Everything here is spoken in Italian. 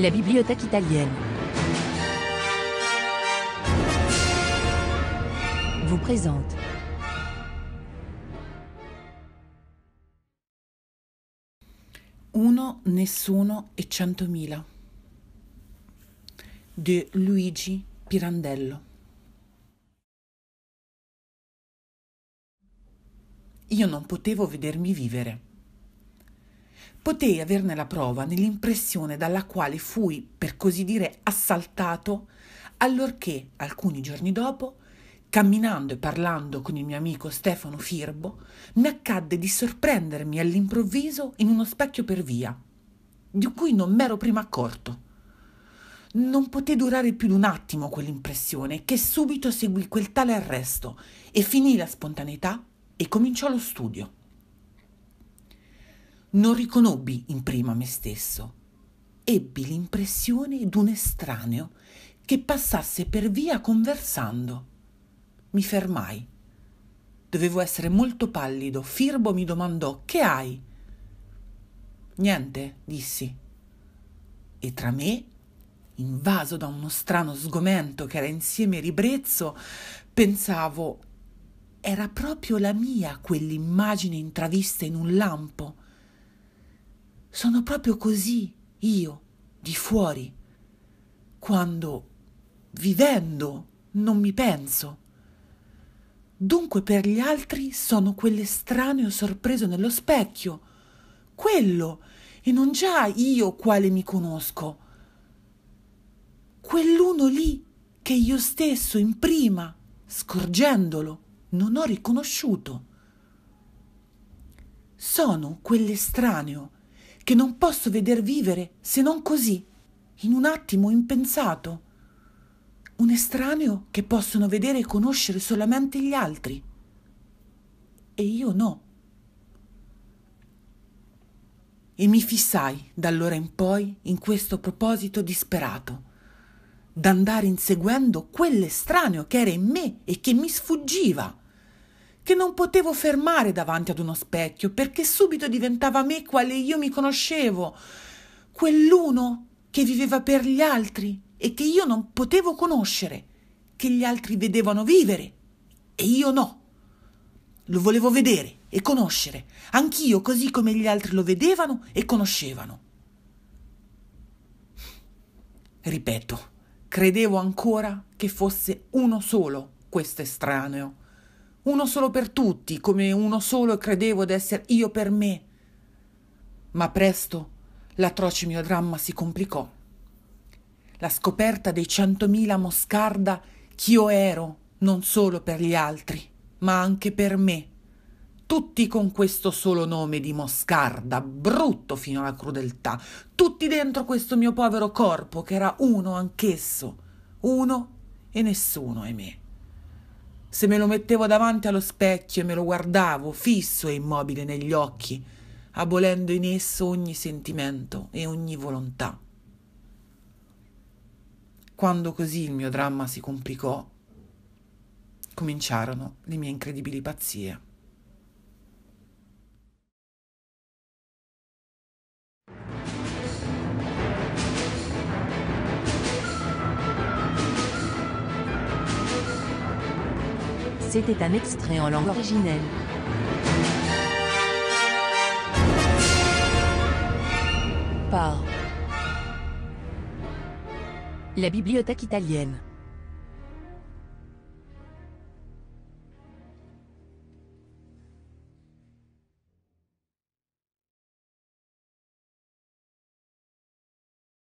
la bibliothèque italienne. Vous présente Uno, nessuno e centomila De Luigi Pirandello. Io non potevo vedermi vivere potei averne la prova nell'impressione dalla quale fui, per così dire, assaltato, allorché, alcuni giorni dopo, camminando e parlando con il mio amico Stefano Firbo, mi accadde di sorprendermi all'improvviso in uno specchio per via, di cui non m'ero prima accorto. Non poté durare più di un attimo quell'impressione, che subito seguì quel tale arresto e finì la spontaneità e cominciò lo studio non riconobbi in prima me stesso. Ebbi l'impressione d'un estraneo che passasse per via conversando. Mi fermai. Dovevo essere molto pallido. Firbo mi domandò Che hai? Niente, dissi. E tra me, invaso da uno strano sgomento che era insieme ribrezzo, pensavo era proprio la mia quell'immagine intravista in un lampo sono proprio così, io, di fuori, quando, vivendo, non mi penso. Dunque per gli altri sono quell'estraneo sorpreso nello specchio, quello, e non già io quale mi conosco, quell'uno lì che io stesso in prima, scorgendolo, non ho riconosciuto. Sono quell'estraneo che non posso veder vivere se non così, in un attimo impensato. Un estraneo che possono vedere e conoscere solamente gli altri. E io no. E mi fissai d'allora in poi in questo proposito disperato, d'andare inseguendo quell'estraneo che era in me e che mi sfuggiva che non potevo fermare davanti ad uno specchio perché subito diventava me quale io mi conoscevo, quell'uno che viveva per gli altri e che io non potevo conoscere, che gli altri vedevano vivere e io no. Lo volevo vedere e conoscere, anch'io così come gli altri lo vedevano e conoscevano. Ripeto, credevo ancora che fosse uno solo questo estraneo uno solo per tutti, come uno solo credevo d'essere io per me. Ma presto l'atroce mio dramma si complicò. La scoperta dei centomila moscarda ch'io ero non solo per gli altri, ma anche per me. Tutti con questo solo nome di moscarda, brutto fino alla crudeltà, tutti dentro questo mio povero corpo che era uno anch'esso, uno e nessuno, ahimè se me lo mettevo davanti allo specchio e me lo guardavo fisso e immobile negli occhi, abolendo in esso ogni sentimento e ogni volontà. Quando così il mio dramma si complicò, cominciarono le mie incredibili pazzie. C'était un extrait en langue originelle. Par la Bibliothèque italienne.